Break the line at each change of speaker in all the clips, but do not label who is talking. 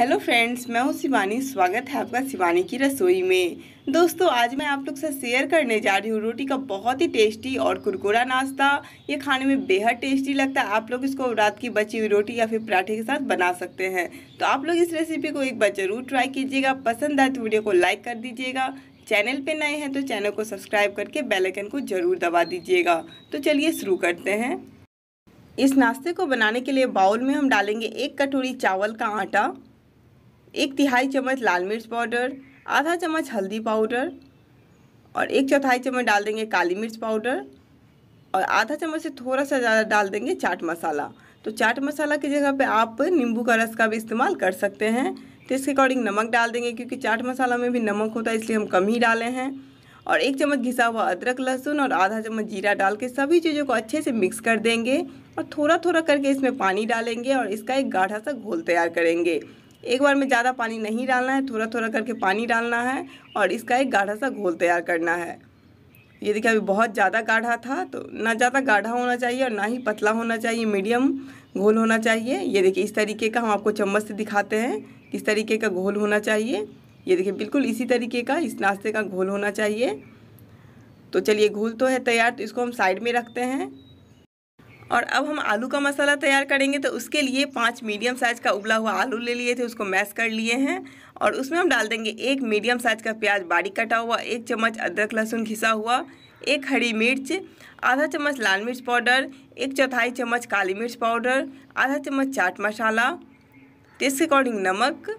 hello friends मैं हूँ शिवानी स्वागत है आपका शिवानी की रसोई में दोस्तों आज मैं आप लोग से शेयर करने जा रही हूँ रोटी का बहुत ही टेस्टी और कुरकुरा नाश्ता ये खाने में बेहद टेस्टी लगता है आप लोग इसको रात की बची हुई रोटी या फिर पराठे के साथ बना सकते हैं तो आप लोग इस रेसिपी को एक बार जरूर ट्राई कीजिएगा पसंद आए तो वीडियो को लाइक कर दीजिएगा चैनल पर नए हैं तो चैनल को सब्सक्राइब करके बेलाइकन को जरूर दबा दीजिएगा तो चलिए शुरू करते हैं इस नाश्ते को बनाने के लिए बाउल में हम डालेंगे एक कटोरी चावल का आटा एक तिहाई चम्मच लाल मिर्च पाउडर आधा चम्मच हल्दी पाउडर और एक चौथाई चम्मच डाल देंगे काली मिर्च पाउडर और आधा चम्मच से थोड़ा सा ज़्यादा डाल देंगे चाट मसाला तो चाट मसाला की जगह पे आप नींबू का रस का भी इस्तेमाल कर सकते हैं तो इसके अकॉर्डिंग नमक डाल देंगे क्योंकि चाट मसाला में भी नमक होता है इसलिए हम कम ही डाले हैं और एक चम्मच घिसा हुआ अदरक लहसुन और आधा चम्मच जीरा डाल के सभी चीज़ों को अच्छे से मिक्स कर देंगे और थोड़ा थोड़ा करके इसमें पानी डालेंगे और इसका एक गाढ़ा सा घोल तैयार करेंगे एक बार में ज़्यादा पानी नहीं डालना है थोड़ा थोड़ा करके पानी डालना है और इसका एक गाढ़ा सा घोल तैयार करना है ये देखिए अभी बहुत ज़्यादा गाढ़ा था तो ना ज़्यादा गाढ़ा होना चाहिए और ना ही पतला होना चाहिए मीडियम घोल होना चाहिए ये देखिए इस तरीके का हम आपको चम्मच से दिखाते हैं किस तरीके का घोल होना चाहिए ये देखिए बिल्कुल इसी तरीके का इस नाश्ते का घोल होना चाहिए तो चलिए घोल तो है तैयार तो इसको हम साइड में रखते हैं और अब हम आलू का मसाला तैयार करेंगे तो उसके लिए पाँच मीडियम साइज़ का उबला हुआ आलू ले लिए थे उसको मैश कर लिए हैं और उसमें हम डाल देंगे एक मीडियम साइज़ का प्याज बारीक कटा हुआ एक चम्मच अदरक लहसुन घिसा हुआ एक हरी मिर्च आधा चम्मच लाल मिर्च पाउडर एक चौथाई चम्मच काली मिर्च पाउडर आधा चम्मच चाट मसाला टेस्ट के अकॉर्डिंग नमक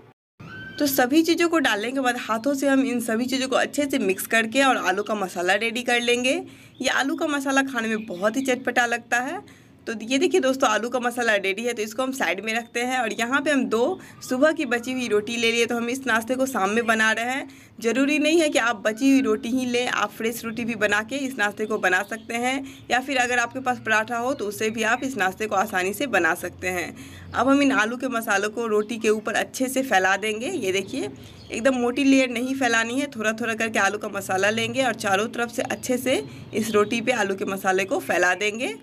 तो सभी चीज़ों को डालने के बाद हाथों से हम इन सभी चीज़ों को अच्छे से मिक्स करके और आलू का मसाला रेडी कर लेंगे ये आलू का मसाला खाने में बहुत ही चटपटा लगता है तो ये देखिए दोस्तों आलू का मसाला रेडी है तो इसको हम साइड में रखते हैं और यहाँ पे हम दो सुबह की बची हुई रोटी ले लिए तो हम इस नाश्ते को शाम में बना रहे हैं ज़रूरी नहीं है कि आप बची हुई रोटी ही लें आप फ्रेश रोटी भी बना के इस नाश्ते को बना सकते हैं या फिर अगर आपके पास पराठा हो तो उसे भी आप इस नाश्ते को आसानी से बना सकते हैं अब हम इन आलू के मसालों को रोटी के ऊपर अच्छे से फैला देंगे ये देखिए एकदम मोटी लेयर नहीं फैलानी है थोड़ा थोड़ा करके आलू का मसाला लेंगे और चारों तरफ से अच्छे से इस रोटी पर आलू के मसाले को फैला देंगे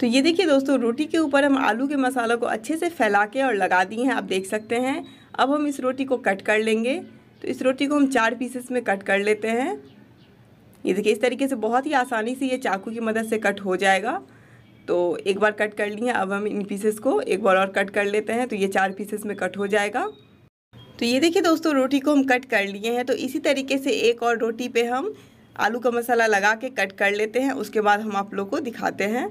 तो ये देखिए दोस्तों रोटी के ऊपर हम आलू के मसालों को अच्छे से फैला के और लगा दिए हैं आप देख सकते हैं अब हम इस रोटी को कट कर लेंगे तो इस रोटी को हम चार पीसेस में कट कर लेते हैं ये देखिए इस तरीके से बहुत ही आसानी से ये चाकू की मदद से कट हो जाएगा तो एक बार कट कर लिए अब हम इन पीसेस को एक बार और कट कर लेते हैं तो ये चार पीसेस में कट हो जाएगा तो ये देखिए दोस्तों रोटी को हम कट कर लिए हैं तो इसी तरीके से एक और रोटी पे हम आलू का मसाला लगा के कट कर लेते हैं उसके बाद हम आप लोग को दिखाते हैं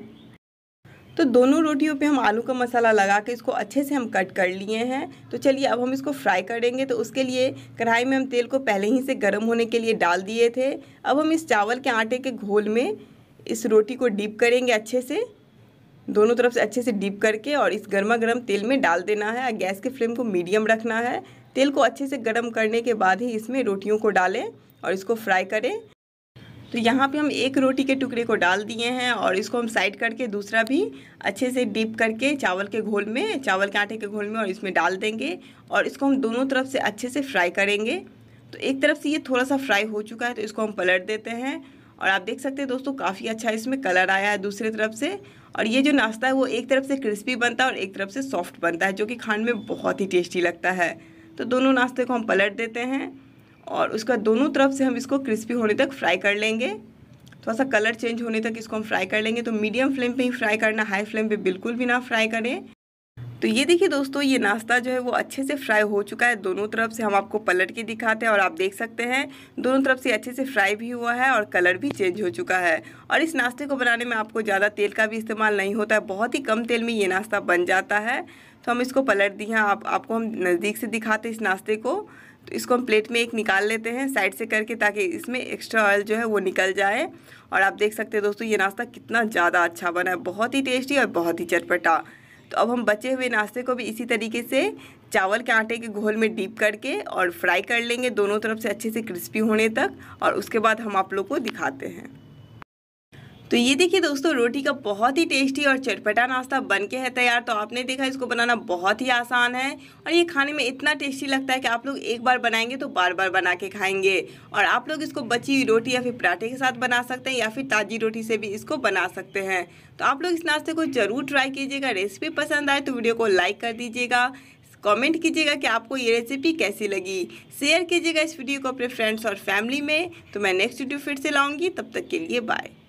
तो दोनों रोटियों पे हम आलू का मसाला लगा के इसको अच्छे से हम कट कर लिए हैं तो चलिए अब हम इसको फ्राई करेंगे तो उसके लिए कढ़ाई में हम तेल को पहले ही से गर्म होने के लिए डाल दिए थे अब हम इस चावल के आटे के घोल में इस रोटी को डीप करेंगे अच्छे से दोनों तरफ से अच्छे से डीप करके और इस गर्मा गर्म तेल में डाल देना है गैस के फ्लेम को मीडियम रखना है तेल को अच्छे से गर्म करने के बाद ही इसमें रोटियों को डालें और इसको फ्राई करें तो यहाँ पे हम एक रोटी के टुकड़े को डाल दिए हैं और इसको हम साइड करके दूसरा भी अच्छे से डीप करके चावल के घोल में चावल के आटे के घोल में और इसमें डाल देंगे और इसको हम दोनों तरफ से अच्छे से फ्राई करेंगे तो एक तरफ से ये थोड़ा सा फ्राई हो चुका है तो इसको हम पलट देते हैं और आप देख सकते हैं दोस्तों काफ़ी अच्छा इसमें कलर आया है दूसरे तरफ से और ये जो नाश्ता है वो एक तरफ से क्रिस्पी बनता है और एक तरफ से सॉफ्ट बनता है जो कि खाने में बहुत ही टेस्टी लगता है तो दोनों नाश्ते को हम पलट देते हैं और उसका दोनों तरफ से हम इसको क्रिस्पी होने तक फ्राई कर लेंगे थोड़ा सा कलर चेंज होने तक इसको हम फ्राई कर लेंगे तो मीडियम फ्लेम पे ही फ्राई करना हाई फ्लेम पे बिल्कुल भी ना फ्राई करें तो ये देखिए दोस्तों ये नाश्ता जो है वो अच्छे से फ्राई हो चुका है दोनों तरफ से हम आपको पलट के दिखाते हैं और आप देख सकते हैं दोनों तरफ से अच्छे से फ्राई भी हुआ है और कलर भी चेंज हो चुका है और इस नाश्ते को बनाने में आपको ज़्यादा तेल का भी इस्तेमाल नहीं होता है बहुत ही कम तेल में ये नाश्ता बन जाता है तो हम इसको पलट दिए हैं आप, आपको हम नज़दीक से दिखाते इस नाश्ते को तो इसको हम प्लेट में एक निकाल लेते हैं साइड से करके ताकि इसमें एक्स्ट्रा ऑयल जो है वो निकल जाए और आप देख सकते हैं दोस्तों ये नाश्ता कितना ज़्यादा अच्छा बना है बहुत ही टेस्टी और बहुत ही चटपटा तो अब हम बचे हुए नाश्ते को भी इसी तरीके से चावल के आटे के घोल में डीप करके और फ्राई कर लेंगे दोनों तरफ से अच्छे से क्रिस्पी होने तक और उसके बाद हम आप लोग को दिखाते हैं तो ये देखिए दोस्तों रोटी का बहुत ही टेस्टी और चटपटा नाश्ता बन के है तैयार तो आपने देखा इसको बनाना बहुत ही आसान है और ये खाने में इतना टेस्टी लगता है कि आप लोग एक बार बनाएंगे तो बार बार बना के खाएंगे और आप लोग इसको बची हुई रोटी या फिर पराठे के साथ बना सकते हैं या फिर ताज़ी रोटी से भी इसको बना सकते हैं तो आप लोग इस नाश्ते को ज़रूर ट्राई कीजिएगा रेसिपी पसंद आए तो वीडियो को लाइक कर दीजिएगा कमेंट कीजिएगा कि आपको ये रेसिपी कैसी लगी शेयर कीजिएगा इस वीडियो को अपने फ्रेंड्स और फैमिली में तो मैं नेक्स्ट वीडियो फिर से लाऊंगी तब तक के लिए बाय